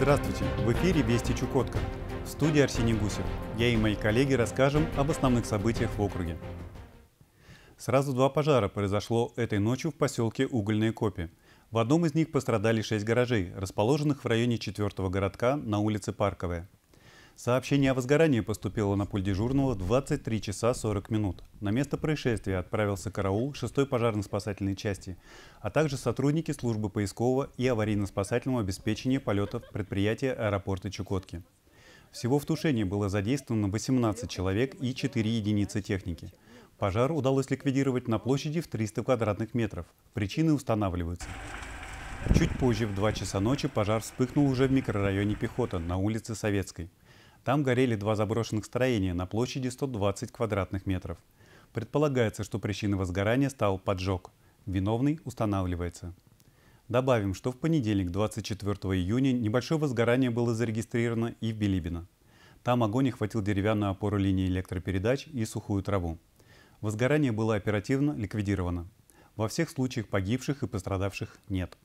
Здравствуйте! В эфире «Вести Чукотка». В студии Арсений Гусев. Я и мои коллеги расскажем об основных событиях в округе. Сразу два пожара произошло этой ночью в поселке Угольные Копи. В одном из них пострадали шесть гаражей, расположенных в районе четвертого городка на улице Парковая. Сообщение о возгорании поступило на пульт дежурного 23 часа 40 минут. На место происшествия отправился караул 6-й пожарно-спасательной части, а также сотрудники службы поискового и аварийно-спасательного обеспечения полетов предприятия аэропорта Чукотки. Всего в тушении было задействовано 18 человек и 4 единицы техники. Пожар удалось ликвидировать на площади в 300 квадратных метров. Причины устанавливаются. Чуть позже, в 2 часа ночи, пожар вспыхнул уже в микрорайоне Пехота на улице Советской. Там горели два заброшенных строения на площади 120 квадратных метров. Предполагается, что причиной возгорания стал поджог. Виновный устанавливается. Добавим, что в понедельник, 24 июня, небольшое возгорание было зарегистрировано и в Билибино. Там огонь охватил деревянную опору линии электропередач и сухую траву. Возгорание было оперативно ликвидировано. Во всех случаях погибших и пострадавших нет.